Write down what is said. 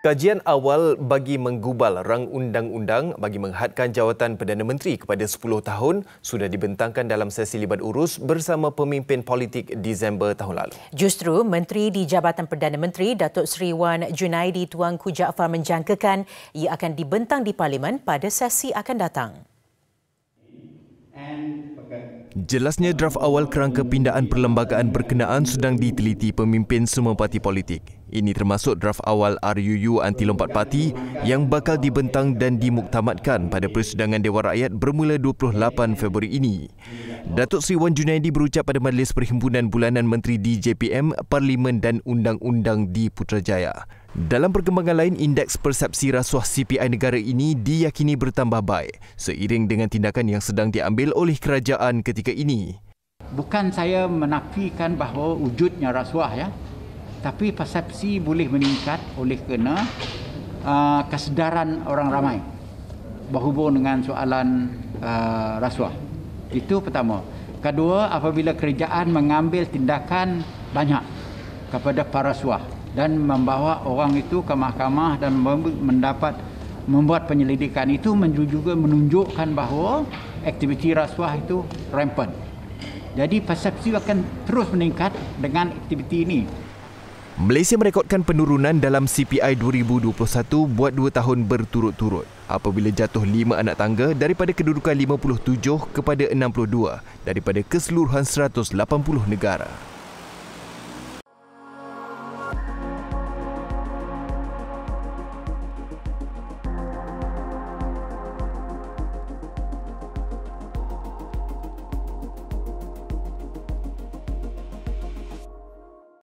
Kajian awal bagi menggubal rang undang-undang bagi menghadkan jawatan Perdana Menteri kepada 10 tahun sudah dibentangkan dalam sesi libat urus bersama pemimpin politik Disember tahun lalu. Justru Menteri di Jabatan Perdana Menteri Datuk Seri Wan Junaidi Tuanku Jaafar menjangkakan ia akan dibentang di Parlimen pada sesi akan datang. Jelasnya draft awal kerangka pindaan perlembagaan berkenaan sedang diteliti pemimpin semua parti politik. Ini termasuk draft awal RUU anti lompat parti yang bakal dibentang dan dimuktamadkan pada persidangan Dewan Rakyat bermula 28 Februari ini. Datuk Sri Wan Junaidi berucap pada majlis perhimpunan bulanan Menteri di JPM Parlimen dan Undang-Undang di Putrajaya. Dalam perkembangan lain, indeks persepsi rasuah CPI negara ini diyakini bertambah baik seiring dengan tindakan yang sedang diambil oleh kerajaan ketika ini. Bukan saya menafikan bahawa wujudnya rasuah ya. Tapi persepsi boleh meningkat oleh kena uh, kesedaran orang ramai berhubung dengan soalan uh, rasuah. Itu pertama. Kedua, apabila kerajaan mengambil tindakan banyak kepada para suah dan membawa orang itu ke mahkamah dan mendapat membuat penyelidikan itu juga menunjukkan bahawa aktiviti rasuah itu rampant. Jadi persepsi akan terus meningkat dengan aktiviti ini. Malaysia merekodkan penurunan dalam CPI 2021 buat dua tahun berturut-turut apabila jatuh lima anak tangga daripada kedudukan 57 kepada 62 daripada keseluruhan 180 negara.